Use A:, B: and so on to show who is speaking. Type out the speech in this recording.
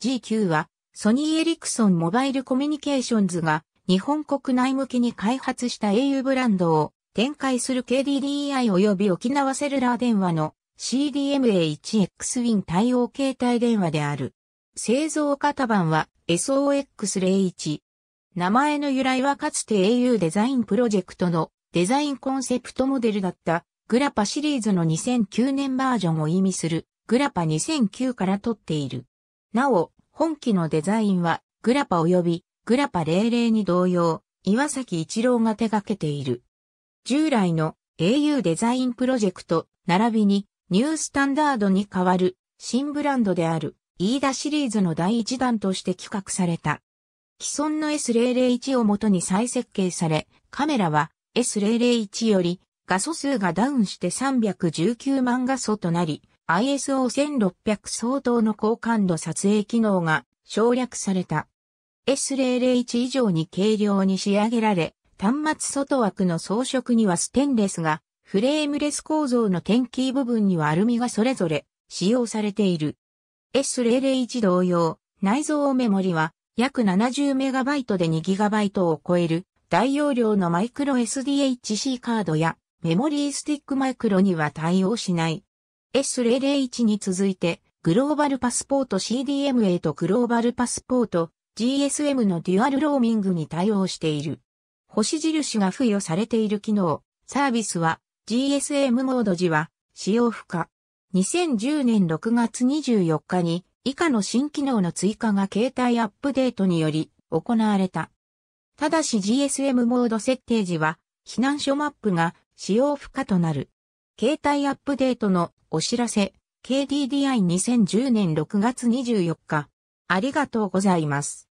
A: GQ はソニーエリクソンモバイルコミュニケーションズが日本国内向けに開発した au ブランドを展開する KDDI 及び沖縄セルラー電話の CDMA1X Win 対応携帯電話である。製造型番は SOX01。名前の由来はかつて au デザインプロジェクトのデザインコンセプトモデルだったグラパシリーズの2009年バージョンを意味するグラパ2009から取っている。なお、本機のデザインは、グラパ及び、グラパ00に同様、岩崎一郎が手掛けている。従来の au デザインプロジェクト、並びに、ニュースタンダードに代わる、新ブランドである、イーダシリーズの第一弾として企画された。既存の S001 をもとに再設計され、カメラは S001 より画素数がダウンして319万画素となり、ISO1600 相当の高感度撮影機能が省略された。S001 以上に軽量に仕上げられ、端末外枠の装飾にはステンレスが、フレームレス構造の天キー部分にはアルミがそれぞれ使用されている。S001 同様、内蔵メモリは約 70MB で 2GB を超える大容量のマイクロ SDHC カードやメモリースティックマイクロには対応しない S001 に続いて、グローバルパスポート CDMA とグローバルパスポート GSM のデュアルローミングに対応している。星印が付与されている機能、サービスは GSM モード時は使用不可。2010年6月24日に以下の新機能の追加が携帯アップデートにより行われた。ただし GSM モード設定時は避難所マップが使用不可となる。携帯アップデートのお知らせ、KDDI2010 年6月24日。ありがとうございます。